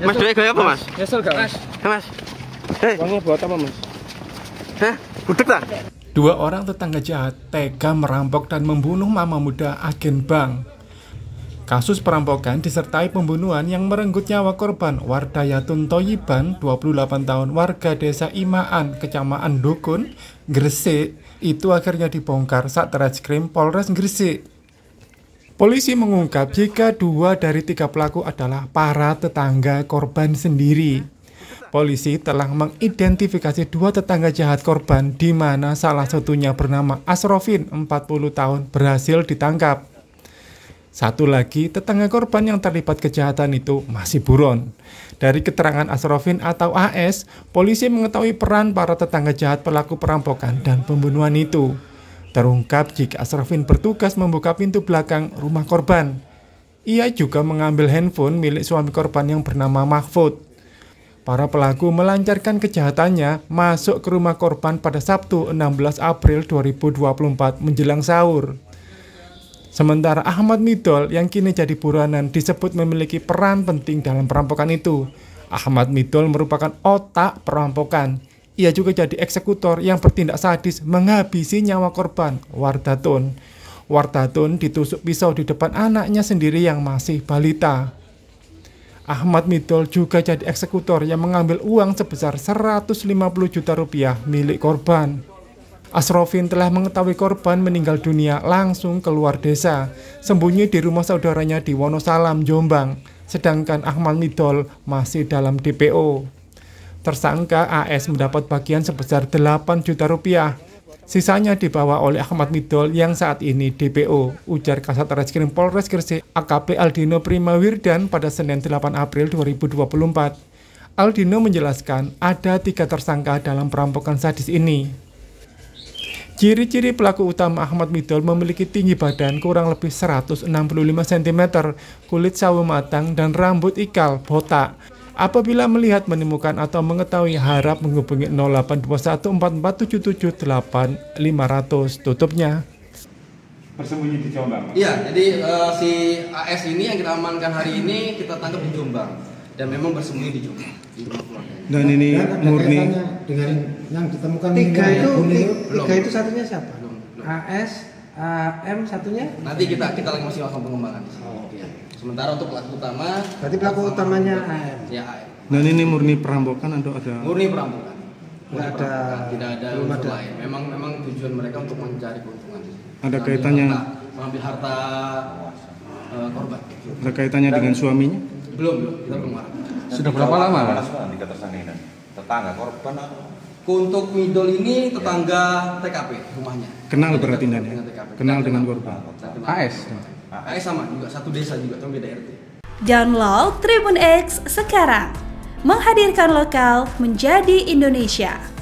Mas Dwi gaya apa, Mas? Nyesel gak, Mas? Mas. Hei. Uangnya buat apa, Mas? Hah? Budek lah. Dua orang tetangga jahat tega merampok dan membunuh mama muda agen bank. Kasus perampokan disertai pembunuhan yang merenggut nyawa korban Wardayatun Toyiban, 28 tahun, warga desa Imaan, kecamatan Dukun, Gresik, itu akhirnya dibongkar saat Reskrim Polres Gresik. Polisi mengungkap jika dua dari tiga pelaku adalah para tetangga korban sendiri. Polisi telah mengidentifikasi dua tetangga jahat korban di mana salah satunya bernama Asrofin, 40 tahun, berhasil ditangkap. Satu lagi, tetangga korban yang terlibat kejahatan itu masih buron. Dari keterangan Asrofin atau AS, polisi mengetahui peran para tetangga jahat pelaku perampokan dan pembunuhan itu. Terungkap jika Asrafin bertugas membuka pintu belakang rumah korban. Ia juga mengambil handphone milik suami korban yang bernama Mahfud. Para pelaku melancarkan kejahatannya masuk ke rumah korban pada Sabtu 16 April 2024 menjelang sahur. Sementara Ahmad Midol yang kini jadi buruanan disebut memiliki peran penting dalam perampokan itu. Ahmad Midol merupakan otak perampokan ia juga jadi eksekutor yang bertindak sadis menghabisi nyawa korban, Wardatun. Wardatun ditusuk pisau di depan anaknya sendiri yang masih balita. Ahmad Midol juga jadi eksekutor yang mengambil uang sebesar 150 juta rupiah milik korban. Asrofin telah mengetahui korban meninggal dunia langsung keluar desa, sembunyi di rumah saudaranya di Wonosalam, Jombang, sedangkan Ahmad Midol masih dalam DPO. Tersangka AS mendapat bagian sebesar 8 juta rupiah. Sisanya dibawa oleh Ahmad Midol yang saat ini DPO, ujar Kasat Reskrim Polres Gresik AKP Aldino Prima Wirdan pada Senin 8 April 2024. Aldino menjelaskan ada tiga tersangka dalam perampokan sadis ini. Ciri-ciri pelaku utama Ahmad Midol memiliki tinggi badan kurang lebih 165 cm, kulit sawo matang, dan rambut ikal, botak. Apabila melihat, menemukan, atau mengetahui harap menghubungi 0821 tutupnya. Bersembunyi di Jombang? Iya, jadi uh, si AS ini yang kita amankan hari ini kita tangkap di Jombang dan memang bersembunyi di Jombang. dan ini dan murni dengan yang ditemukan tiga itu, tiga itu satunya siapa? Belum, belum. AS uh, M satunya nanti kita kita lagi masih lakukan pengembangan oh, okay. sementara untuk pelaku utama berarti pelaku utamanya AM ya AM dan nah, ini murni perampokan atau ada murni perampokan Tidak ada tidak ada belum ada lain memang memang tujuan mereka untuk mencari keuntungan ada Sambil kaitannya mengambil harta uh, korban ada kaitannya dan dengan suaminya belum belum kita belum sudah berapa lama pak? Tersangka tetangga korban atau? Untuk Midol ini tetangga TKP rumahnya. Kenal berarti Anda ya? Kenal dengan korban. AS. AS sama juga satu desa juga, tapi beda RT. Download Tribun X sekarang. Menghadirkan lokal menjadi Indonesia.